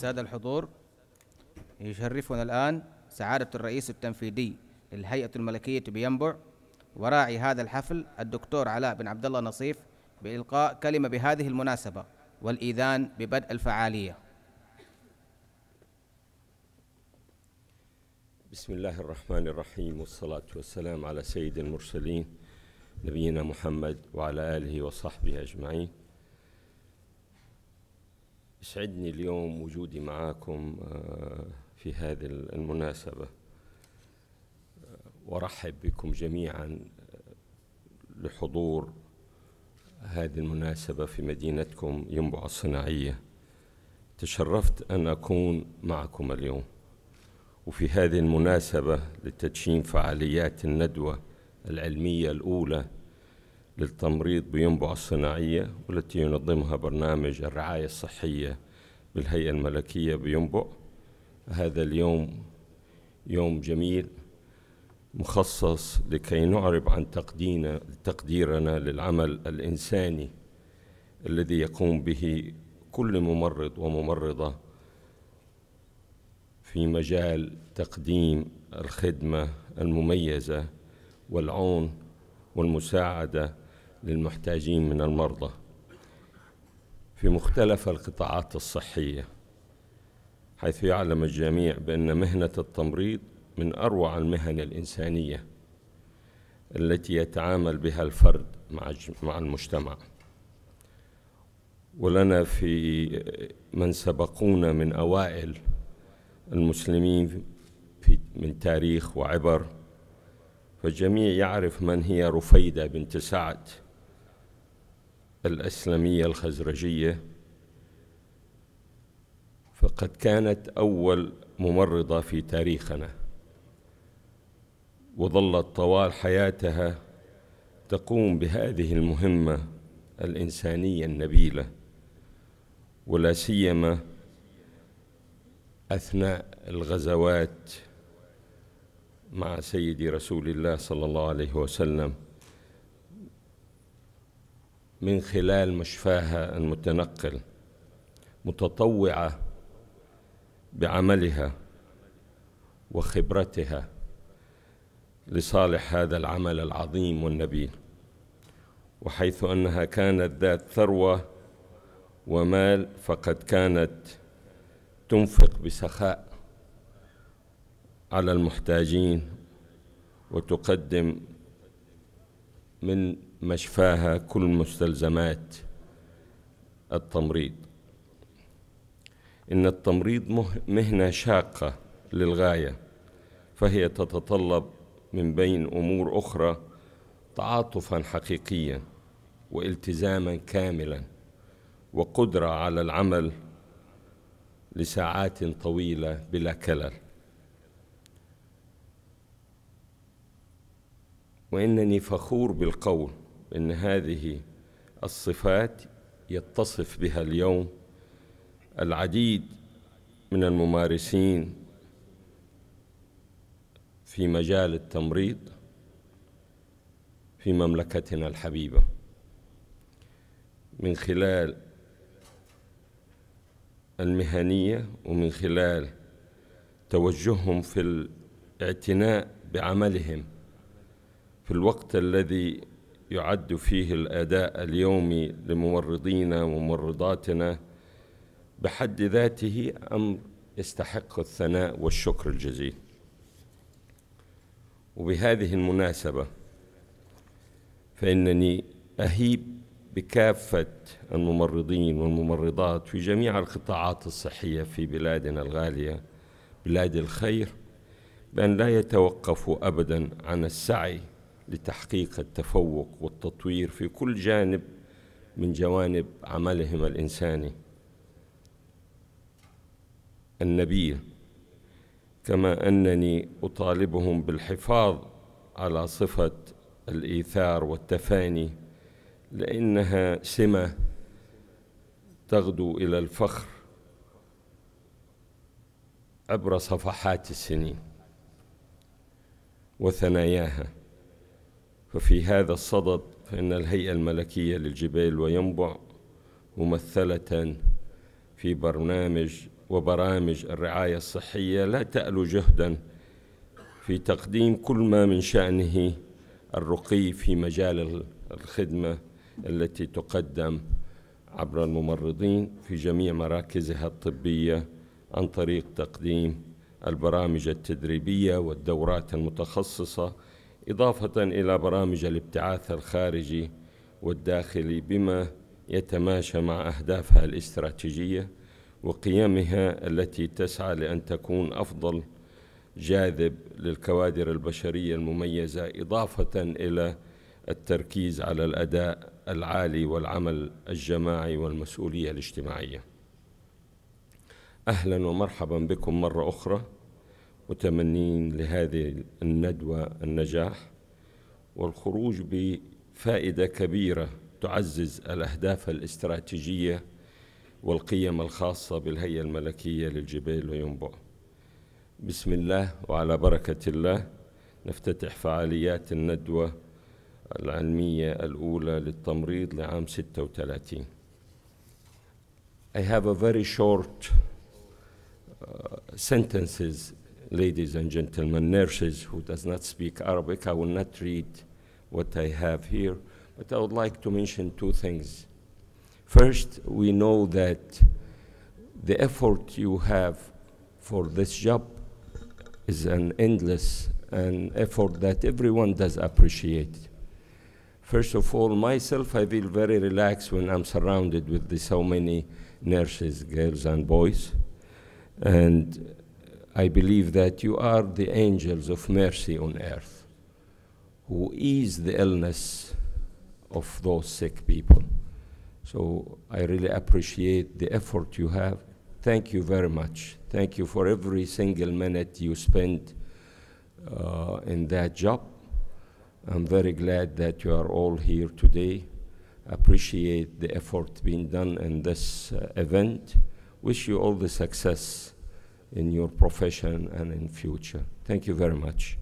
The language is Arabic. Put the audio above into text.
السادة الحضور يشرفنا الآن سعادة الرئيس التنفيذي للهيئة الملكية بينبع وراعي هذا الحفل الدكتور علاء بن عبد الله نصيف بإلقاء كلمة بهذه المناسبة والإذان ببدء الفعالية بسم الله الرحمن الرحيم والصلاة والسلام على سيد المرسلين نبينا محمد وعلى آله وصحبه أجمعين يسعدني اليوم وجودي معاكم آه، في هذه المناسبة آه، وأرحب بكم جميعا آه، لحضور هذه المناسبة في مدينتكم ينبع الصناعية تشرفت أن أكون معكم اليوم وفي هذه المناسبة لتدشين فعاليات الندوة العلمية الأولى للتمريض بينبع الصناعية والتي ينظمها برنامج الرعاية الصحية بالهيئة الملكية بينبع هذا اليوم يوم جميل مخصص لكي نعرب عن تقديرنا تقديرنا للعمل الإنساني الذي يقوم به كل ممرض وممرضة في مجال تقديم الخدمة المميزة والعون والمساعدة للمحتاجين من المرضى في مختلف القطاعات الصحية حيث يعلم الجميع بأن مهنة التمريض من أروع المهن الإنسانية التي يتعامل بها الفرد مع المجتمع ولنا في من سبقونا من أوائل المسلمين في من تاريخ وعبر فالجميع يعرف من هي رفيدة بنت سعد الأسلمية الخزرجية فقد كانت أول ممرضة في تاريخنا وظلت طوال حياتها تقوم بهذه المهمة الإنسانية النبيلة ولا سيما أثناء الغزوات مع سيدي رسول الله صلى الله عليه وسلم من خلال مشفاها المتنقل متطوعة بعملها وخبرتها لصالح هذا العمل العظيم والنبيل وحيث أنها كانت ذات ثروة ومال فقد كانت تنفق بسخاء على المحتاجين وتقدم من مشفاها كل مستلزمات التمريض إن التمريض مهنة شاقة للغاية فهي تتطلب من بين أمور أخرى تعاطفا حقيقيا والتزاما كاملا وقدرة على العمل لساعات طويلة بلا كلل وإنني فخور بالقول ان هذه الصفات يتصف بها اليوم العديد من الممارسين في مجال التمريض في مملكتنا الحبيبه من خلال المهنيه ومن خلال توجههم في الاعتناء بعملهم في الوقت الذي يعد فيه الاداء اليومي لممرضينا وممرضاتنا بحد ذاته امر يستحق الثناء والشكر الجزيل وبهذه المناسبه فانني اهيب بكافه الممرضين والممرضات في جميع القطاعات الصحيه في بلادنا الغاليه بلاد الخير بان لا يتوقفوا ابدا عن السعي لتحقيق التفوق والتطوير في كل جانب من جوانب عملهم الإنساني النبيل كما أنني أطالبهم بالحفاظ على صفة الإيثار والتفاني لأنها سمة تغدو إلى الفخر عبر صفحات السنين وثناياها ففي هذا الصدد فإن الهيئة الملكية للجبال وينبع ممثلة في برنامج وبرامج الرعاية الصحية لا تألو جهدا في تقديم كل ما من شأنه الرقي في مجال الخدمة التي تقدم عبر الممرضين في جميع مراكزها الطبية عن طريق تقديم البرامج التدريبية والدورات المتخصصة إضافة إلى برامج الابتعاث الخارجي والداخلي بما يتماشى مع أهدافها الاستراتيجية وقيمها التي تسعى لأن تكون أفضل جاذب للكوادر البشرية المميزة إضافة إلى التركيز على الأداء العالي والعمل الجماعي والمسؤولية الاجتماعية أهلا ومرحبا بكم مرة أخرى متمنين لهذه الندوة النجاح والخروج بفائدة كبيرة تعزز الأهداف الاستراتيجية والقيم الخاصة بالهيئة الملكية للجبال وينبع بسم الله وعلى بركة الله نفتتح فعاليات الندوة العلمية الأولى للتمريض لعام 36 I have a very short uh, sentences ladies and gentlemen, nurses who does not speak Arabic. I will not read what I have here, but I would like to mention two things. First, we know that the effort you have for this job is an endless an effort that everyone does appreciate. First of all, myself, I feel very relaxed when I'm surrounded with so many nurses, girls and boys. And I believe that you are the angels of mercy on earth who ease the illness of those sick people. So I really appreciate the effort you have. Thank you very much. Thank you for every single minute you spend uh, in that job. I'm very glad that you are all here today. Appreciate the effort being done in this uh, event. Wish you all the success in your profession and in future. Thank you very much.